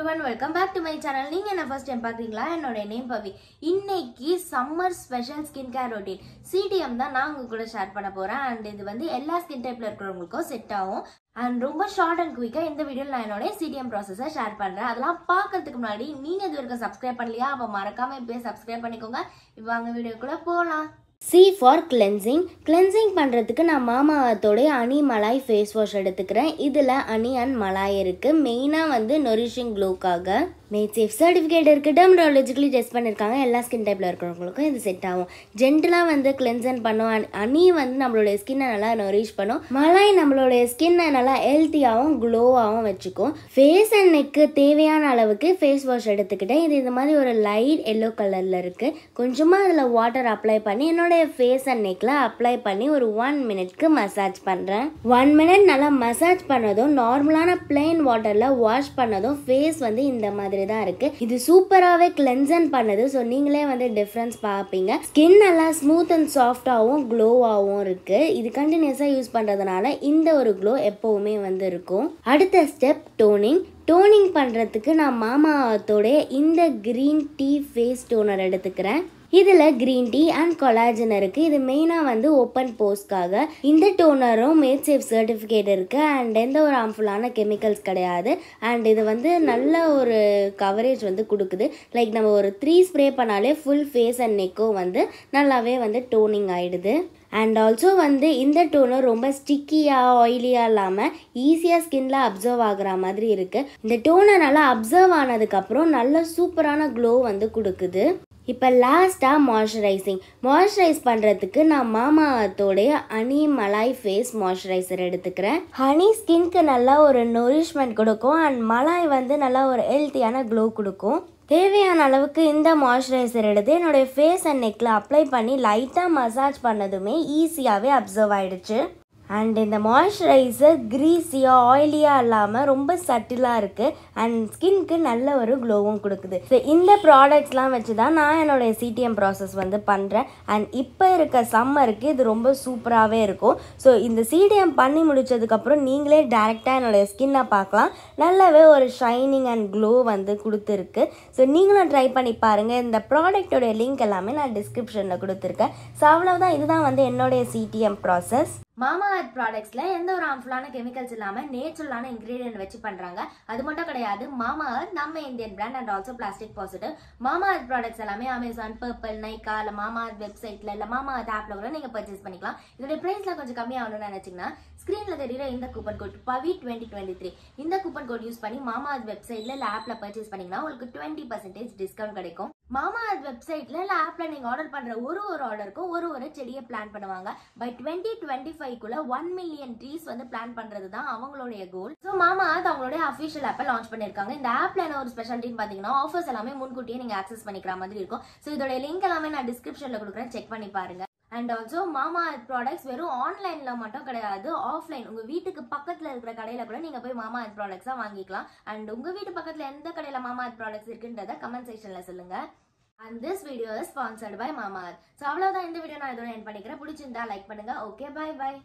every everyone welcome back to my channel நீங்கள் என்ன first time பார்க்குறீங்களா என்னோட நேம் பவி இன்னைக்கு summer special skin care routine CTM தான் நான் உங்கள் கூட ஷேர் பண்ண போகிறேன் அண்ட் இது வந்து எல்லா ஸ்கின் டைப்பில் இருக்கிறவங்களுக்கும் செட் ஆகும் அண்ட் ரொம்ப ஷார்ட் அண்ட் குயிக்காக இந்த வீடியோவில் நான் என்னோட சிடிஎம் ப்ராசஸை ஷேர் பண்ணுறேன் அதெல்லாம் பார்க்கறதுக்கு முன்னாடி நீங்கள் இது வரைக்கும் சப்ஸ்கிரைப் பண்ணலையா அப்போ மறக்காமல் இப்பயே சப்ஸ்கிரைப் பண்ணிக்கோங்க வாங்க வீடியோக்குள்ளே போகலாம் சி ஃபார் கிளென்சிங் கிளென்சிங் பண்ணுறதுக்கு நான் மாமாவத்தோடைய அனி மலாய் ஃபேஸ் வாஷ் எடுத்துக்கிறேன் இதில் அனி அண்ட் மலாய் இருக்குது மெயினாக வந்து நொரிஷிங் க்ளோக்காக மேட் சேஃப் சர்டிஃபிகேட் இருக்குது டெர்மடாலஜிக்கலி டெஸ்ட் பண்ணியிருக்காங்க எல்லா ஸ்கின் டைப்பில் இருக்கிறவங்களுக்கும் இது செட் ஆகும் ஜென்டலாக வந்து கிளென்சன் பண்ணும் அணி வந்து நம்மளுடைய ஸ்கின்னை நல்லா நரிஷ் பண்ணும் மலை நம்மளுடைய ஸ்கின்னை நல்லா ஹெல்த்தியாகவும் க்ளோவாகவும் வச்சுக்கும் ஃபேஸ் அண்ட் நெக்கு தேவையான அளவுக்கு ஃபேஸ் வாஷ் எடுத்துக்கிட்டேன் இது இந்த மாதிரி ஒரு லைட் எல்லோ கலரில் இருக்குது கொஞ்சமாக அதில் வாட்டர் அப்ளை பண்ணி என்னோடய ஃபேஸ் அண்ட் நெக்கில் அப்ளை பண்ணி ஒரு ஒன் மினிட்க்கு மசாஜ் பண்ணுறேன் ஒன் மினிட் நல்லா மசாஜ் பண்ணதும் நார்மலான பிளெயின் வாட்டரில் வாஷ் பண்ணதும் ஃபேஸ் வந்து இந்த மாதிரி மாதிரி தான் இருக்குது இது சூப்பராகவே கிளென்சன் பண்ணுது ஸோ நீங்களே வந்து டிஃப்ரென்ஸ் பார்ப்பீங்க ஸ்கின் நல்லா ஸ்மூத் அண்ட் சாஃப்டாகவும் க்ளோவாகவும் இருக்குது இது கண்டினியூஸாக யூஸ் பண்ணுறதுனால இந்த ஒரு க்ளோ எப்போவுமே வந்து இருக்கும் அடுத்த ஸ்டெப் டோனிங் டோனிங் பண்ணுறதுக்கு நான் மாமாவத்தோடைய இந்த க்ரீன் டீ ஃபேஸ் டோனர் எடுத்துக்கிறேன் இதில் க்ரீன் டீ அண்ட் கொலாஜன் இருக்குது இது மெயினாக வந்து ஓப்பன் போஸ்க்காக இந்த டோனரும் மேட் சேஃப் சர்டிஃபிகேட் இருக்குது அண்ட் எந்த ஒரு ஹார்ம்ஃபுல்லான கெமிக்கல்ஸ் கிடையாது அண்ட் இது வந்து நல்ல ஒரு கவரேஜ் வந்து கொடுக்குது லைக் நம்ம ஒரு த்ரீ ஸ்ப்ரே பண்ணாலே ஃபுல் ஃபேஸ் அண்ட் நெக்கும் வந்து நல்லாவே வந்து டோனிங் ஆகிடுது அண்ட் ஆல்சோ வந்து இந்த டோனர் ரொம்ப ஸ்டிக்கியாக ஆயிலியாக இல்லாமல் ஈஸியாக ஸ்கின்ல அப்சர்வ் ஆகுற மாதிரி இருக்குது இந்த டோனர் நல்லா அப்சர்வ் ஆனதுக்கப்புறம் நல்ல சூப்பரான க்ளோ வந்து கொடுக்குது இப்போ லாஸ்ட்டாக மாய்ஸ்சரைசிங் மாய்ஸ்சரைஸ் பண்ணுறதுக்கு நான் மாமாத்தோடைய அனி மலாய் ஃபேஸ் மாய்ஸ்சரைசர் எடுத்துக்கிறேன் ஹனி ஸ்கின்க்கு நல்லா ஒரு நொரிஷ்மெண்ட் கொடுக்கும் அண்ட் மலாய் வந்து நல்லா ஒரு ஹெல்த்தியான க்ளோ கொடுக்கும் தேவையான அளவுக்கு இந்த மாய்ஸ்சரைசர் எடுத்து என்னுடைய ஃபேஸ் அண்ட் நெக்கில் அப்ளை பண்ணி லைட்டாக மசாஜ் பண்ணதுமே ஈஸியாகவே அப்சர்வ் ஆகிடுச்சு அண்ட் இந்த மாய்ஸ்சரைசர் க்ரீஸியாக ஆயிலியாக இல்லாமல் ரொம்ப சட்டிலாக இருக்குது அண்ட் ஸ்கின்க்கு நல்ல ஒரு க்ளோவும் கொடுக்குது ஸோ இந்த ப்ராடக்ட்ஸ்லாம் வச்சு தான் நான் என்னுடைய சிடிஎம் ப்ராசஸ் வந்து பண்ணுறேன் அண்ட் இப்போ இருக்க சம்மருக்கு இது ரொம்ப சூப்பராகவே இருக்கும் ஸோ இந்த சிடிஎம் பண்ணி முடித்ததுக்கப்புறம் நீங்களே டேரெக்டாக என்னுடைய ஸ்கின்னை பார்க்கலாம் நல்லாவே ஒரு ஷைனிங் அண்ட் க்ளோ வந்து கொடுத்துருக்கு ஸோ நீங்களும் ட்ரை பண்ணி பாருங்கள் இந்த ப்ராடக்டோடைய லிங்க் எல்லாமே நான் டிஸ்கிரிப்ஷனில் கொடுத்துருக்கேன் ஸோ அவ்வளோதான் இதுதான் வந்து என்னுடைய சிடிஎம் ப்ராசஸ் மாமா அர்த் ப்ராடக்ட்ஸில் எந்த ஒரு ஹார்ம்ஃபுல்லான கெமிக்கல்ஸ் இல்லாமல் நேச்சுரலான இன்க்ரீடியன்ட் வச்சு பண்ணுறாங்க அது மட்டும் கிடையாது மாமா அர்த் நம்ம Indian brand and also plastic positive Mamaearth products எல்லாமே அமேசான் பர்பிள் நைக்கா இல்லை மாமா அர்த் வெப்சைட்டில் இல்லை மாமா அர்த் ஆப்பில் கூட நீங்கள் பர்ச்சேஸ் பண்ணிக்கலாம் இதோட ப்ரைஸில் கொஞ்சம் ஆகணும்னு நினச்சிங்கன்னா ஸ்க்ரீனில் தெரியுற இந்த coupon code Pavi twenty twenty three இந்த கூப்பன் கோட் யூஸ் பண்ணி மாமா அர்த் வெப்சைட்டில் இல்லை ஆப்பில் பர்ச்சேஸ் பண்ணீங்கன்னா உங்களுக்கு டுவெண்ட்டி பர்சன்டேஜ் டிஸ்கவுண்ட் கிடைக்கும் மாமா வெப்சைட்ல இல்லை ஆப்ல நீங்க ஆர்டர் பண்ற ஒரு ஒரு ஆர்டருக்கும் ஒரு ஒரு செடியை பிளான் பண்ணுவாங்க பை டுவெண்ட்டி டுவெண்ட்டி ஃபைவ்க்குள்ள ஒன் மில்லியன் ட்ரீஸ் வந்து பிளான் பண்றது தான் அவங்களுடைய கோல் ஸோ மாமா அது அவங்களுடைய அஃபிஷியல் ஆப்பை லான்ச் பண்ணியிருக்காங்க இந்த ஆப்ல என்ன ஒரு ஸ்பெஷாலிட்டின்னு பாத்தீங்கன்னா ஆஃபர்ஸ் எல்லாமே முன்கூட்டியே நீங்க ஆக்சஸ் பண்ணிக்கிற மாதிரி இருக்கும் ஸோ இதோட லிங்க் எல்லாமே நான் டிஸ்கிரிப்ஷன்ல கொடுக்குறேன் செக் பண்ணி பாருங்க அண்ட் ஆல்சோ மாமா ப்ராடக்ட்ஸ் வெறும் ஆன்லைனில் மட்டும் கிடையாது ஆஃப்லைன் உங்கள் வீட்டுக்கு பக்கத்தில் இருக்கிற கடையில் கூட நீங்கள் போய் மாமா அர்த் ப்ராடக்ட்ஸாக வாங்கிக்கலாம் அண்ட் உங்கள் வீட்டு பக்கத்தில் எந்த கடையில் மாமா அர்த் ப்ராடக்ட்ஸ் இருக்குன்றதை கமெண்ட் செக்ஷனில் சொல்லுங்கள் and this video is sponsored by Mama so அவ்வளோதான் இந்த வீடியோ நான் எதுவும் என் பண்ணிக்கிறேன் பிடிச்சிருந்தா லைக் பண்ணுங்கள் ஓகே பாய் பாய்